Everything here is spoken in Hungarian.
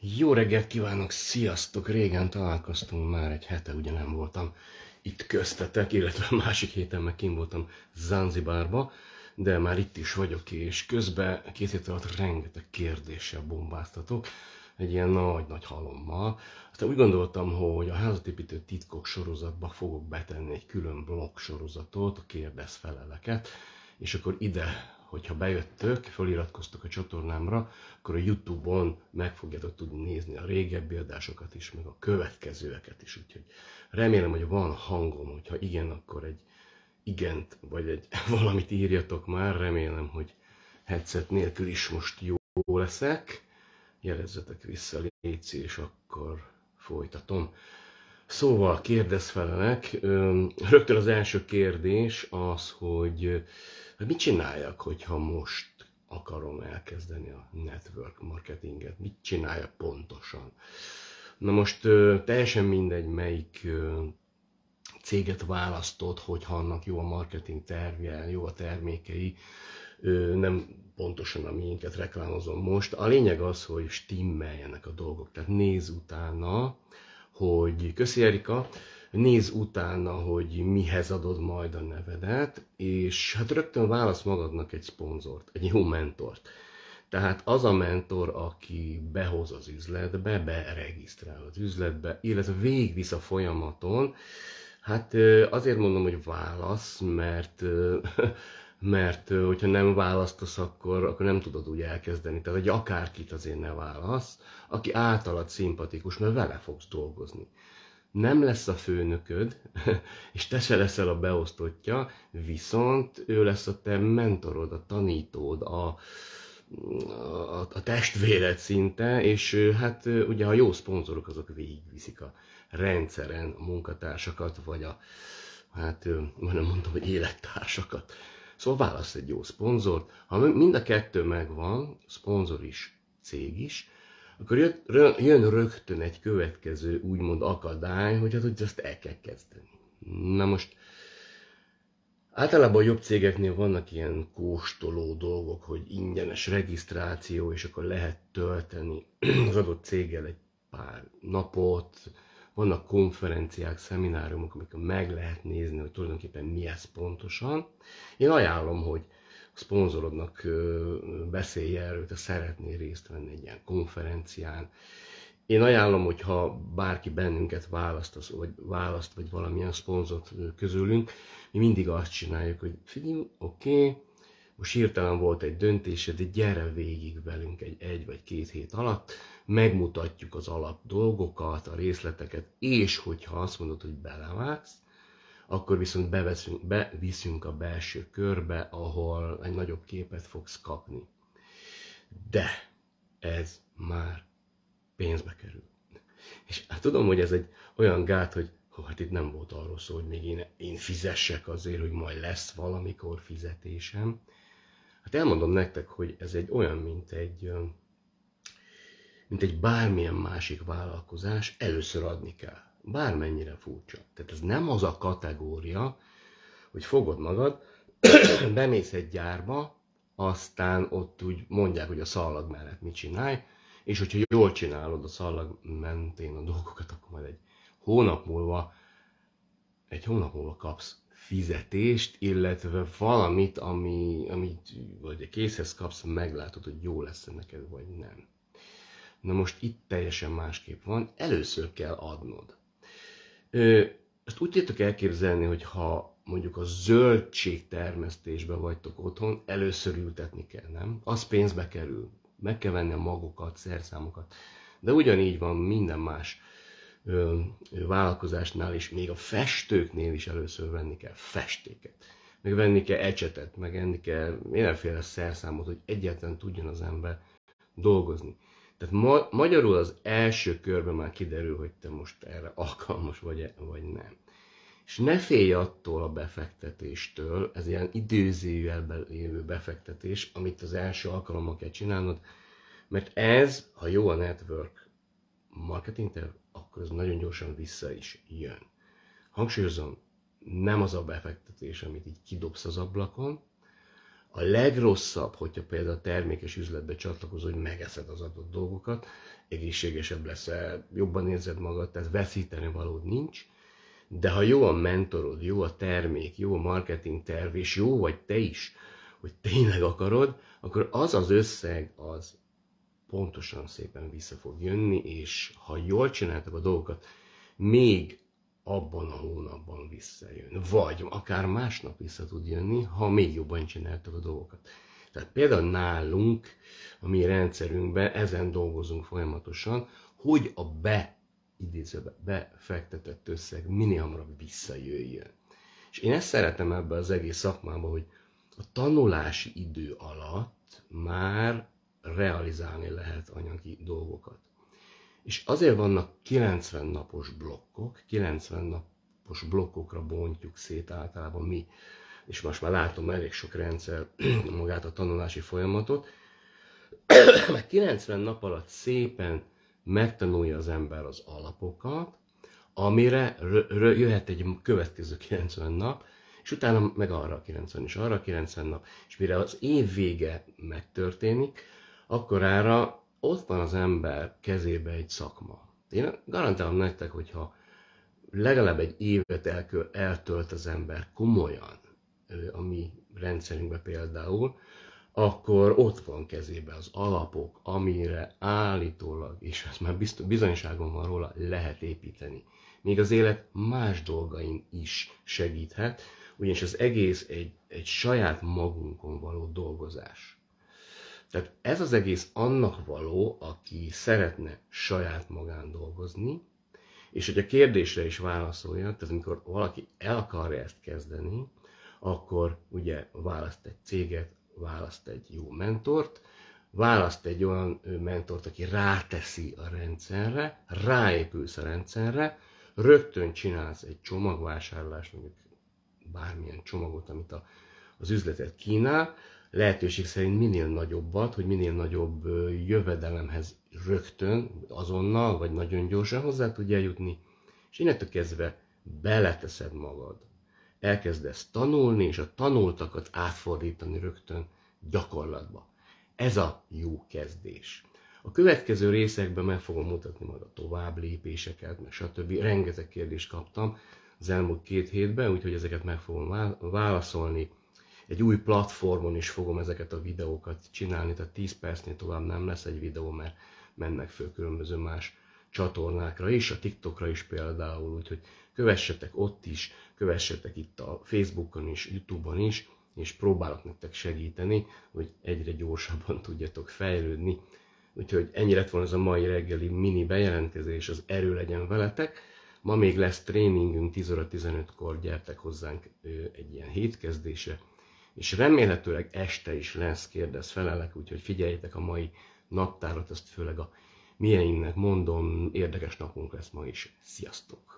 Jó reggelt kívánok, sziasztok! Régen találkoztunk már egy hete, ugye nem voltam itt köztetek, illetve másik héten meg kim voltam Zanzibárba, de már itt is vagyok, és közben két hét alatt rengeteg kérdéssel bombáztatok, egy ilyen nagy-nagy halommal. Aztán úgy gondoltam, hogy a házatépítő titkok sorozatba fogok betenni egy külön blog sorozatot, a kérdez és akkor ide hogyha bejöttök, feliratkoztok a csatornámra, akkor a Youtube-on meg fogjátok tudni nézni a régebbi adásokat is, meg a következőeket is, úgyhogy remélem, hogy van hangom, hogyha igen, akkor egy igent, vagy egy valamit írjatok már, remélem, hogy headset nélkül is most jó leszek, jelezzetek vissza, léci, és akkor folytatom. Szóval kérdez felelek. Rögtön az első kérdés az, hogy, mit csináljak, hogyha most akarom elkezdeni a network marketinget. Mit csináljak pontosan? Na most teljesen mindegy, melyik céget választott, hogyha annak jó a marketing tervje, jó a termékei, nem pontosan a miénket reklámozom most. A lényeg az, hogy stimmeljenek a dolgok, tehát néz utána, hogy köszi Erika, néz utána, hogy mihez adod majd a nevedet, és hát rögtön válasz magadnak egy szponzort, egy jó mentort. Tehát az a mentor, aki behoz az üzletbe, beregisztrál az üzletbe, illetve végigvisz a folyamaton, hát azért mondom, hogy válasz, mert mert hogyha nem választasz, akkor, akkor nem tudod úgy elkezdeni. Tehát, hogy akárkit azért ne válasz, aki általad szimpatikus, mert vele fogsz dolgozni. Nem lesz a főnököd, és te se leszel a beosztottja, viszont ő lesz a te mentorod, a tanítód, a, a, a testvéred szinte, és hát ugye a jó szponzorok azok végigviszik a rendszeren a munkatársakat, vagy a, hát majdnem mondtam, hogy élettársakat. Szóval válasz egy jó szponzort. Ha mind a kettő megvan, szponzor is, cég is, akkor jön rögtön egy következő úgymond akadály, hogy hát, hogy ezt el kell kezdeni. Na most Általában a jobb cégeknél vannak ilyen kóstoló dolgok, hogy ingyenes regisztráció, és akkor lehet tölteni az adott céggel egy pár napot, vannak konferenciák, szemináriumok, amikor meg lehet nézni, hogy tulajdonképpen mi ez pontosan. Én ajánlom, hogy a szponzorodnak beszélj erről, ha szeretnél részt venni egy ilyen konferencián. Én ajánlom, hogy ha bárki bennünket választ, vagy választ, vagy valamilyen szponzort közülünk, mi mindig azt csináljuk, hogy figyelj, oké, okay, most hirtelen volt egy döntése, de gyere végig velünk egy egy vagy két hét alatt, megmutatjuk az alap dolgokat, a részleteket, és hogyha azt mondod, hogy belevágsz, akkor viszont beveszünk, beviszünk a belső körbe, ahol egy nagyobb képet fogsz kapni. De ez már pénzbe kerül. És hát tudom, hogy ez egy olyan gát, hogy hát itt nem volt arról szó, hogy még én, én fizessek azért, hogy majd lesz valamikor fizetésem, Hát elmondom nektek, hogy ez egy olyan, mint egy, mint egy bármilyen másik vállalkozás, először adni kell. Bármennyire furcsa. Tehát ez nem az a kategória, hogy fogod magad, bemész egy gyárba, aztán ott úgy mondják, hogy a szallag mellett mit csinálj, és hogyha jól csinálod a szallag mentén a dolgokat, akkor majd egy hónap múlva, egy hónap múlva kapsz fizetést, illetve valamit, ami, amit vagy a készhez kapsz, meglátod, hogy jó lesz -e neked, vagy nem. Na most itt teljesen másképp van, először kell adnod. Ö, ezt úgy tudjátok elképzelni, hogy ha mondjuk a zöldség termesztésben vagytok otthon, először ültetni kell, nem? Az pénzbe kerül. Meg kell venni a magokat, szerszámokat. De ugyanígy van minden más vállalkozásnál is, még a festőknél is először venni kell festéket, meg venni kell ecsetet, meg enni kell mindenféle szerszámot, hogy egyáltalán tudjon az ember dolgozni. Tehát ma, magyarul az első körben már kiderül, hogy te most erre alkalmas vagy, e vagy nem. És ne félj attól a befektetéstől, ez ilyen időzőjelben lévő befektetés, amit az első alkalommal kell csinálnod, mert ez, ha jó a network marketing akkor az nagyon gyorsan vissza is jön. Hangsúlyozom, nem az a befektetés, amit így kidobsz az ablakon. A legrosszabb, hogyha például a termékes üzletbe csatlakozol, hogy megeszed az adott dolgokat, egészségesebb leszel, jobban érzed magad, tehát veszíteni valód nincs, de ha jó a mentorod, jó a termék, jó a marketing terv, és jó vagy te is, hogy tényleg akarod, akkor az az összeg az pontosan szépen vissza fog jönni, és ha jól csináltak a dolgokat, még abban a hónapban visszajön. Vagy akár másnap vissza tud jönni, ha még jobban csináltak a dolgokat. Tehát például nálunk, a mi rendszerünkben ezen dolgozunk folyamatosan, hogy a be, idézőbe, befektetett összeg minél hamarabb visszajöjjön. És én ezt szeretem ebbe az egész szakmába, hogy a tanulási idő alatt már realizálni lehet anyagi dolgokat. És azért vannak 90 napos blokkok, 90 napos blokkokra bontjuk szét általában mi, és most már látom elég sok rendszer magát a tanulási folyamatot, mert 90 nap alatt szépen megtanulja az ember az alapokat, amire jöhet egy következő 90 nap, és utána meg arra a 90, és arra a 90 nap, és mire az év vége megtörténik, akkorára ott van az ember kezébe egy szakma. Én garantálom nektek, hogyha legalább egy évet eltölt az ember komolyan, a mi rendszerünkbe például, akkor ott van kezébe az alapok, amire állítólag, és ez már bizonyságon van róla, lehet építeni. Még az élet más dolgain is segíthet, ugyanis az egész egy, egy saját magunkon való dolgozás. Tehát ez az egész annak való, aki szeretne saját magán dolgozni, és hogy a kérdésre is válaszoljon, tehát amikor valaki el akarja ezt kezdeni, akkor ugye választ egy céget, választ egy jó mentort, választ egy olyan mentort, aki ráteszi a rendszerre, ráépülsz a rendszerre, rögtön csinálsz egy csomagvásárlást, mondjuk bármilyen csomagot, amit a, az üzletet kínál, lehetőség szerint minél nagyobbat, hogy minél nagyobb jövedelemhez rögtön, azonnal, vagy nagyon gyorsan hozzá tudja jutni, és innentől kezdve beleteszed magad. Elkezdesz tanulni, és a tanultakat átfordítani rögtön gyakorlatba. Ez a jó kezdés. A következő részekben meg fogom mutatni majd a tovább lépéseket, meg stb. Rengeteg kérdést kaptam az elmúlt két hétben, úgyhogy ezeket meg fogom válaszolni egy új platformon is fogom ezeket a videókat csinálni, tehát 10 percnél tovább nem lesz egy videó, mert mennek föl különböző más csatornákra és a TikTokra is például, úgyhogy kövessetek ott is, kövessetek itt a Facebookon is, Youtube-on is, és próbálok nektek segíteni, hogy egyre gyorsabban tudjatok fejlődni. Úgyhogy ennyi lett volna ez a mai reggeli mini bejelentkezés, az erő legyen veletek. Ma még lesz tréningünk 10 óra 15-kor, gyertek hozzánk egy ilyen hétkezdésre, és remélhetőleg este is lesz kérdez felelek, úgyhogy figyeljétek a mai naptárat, ezt főleg a mieinknek mondom, érdekes napunk lesz ma is. Sziasztok!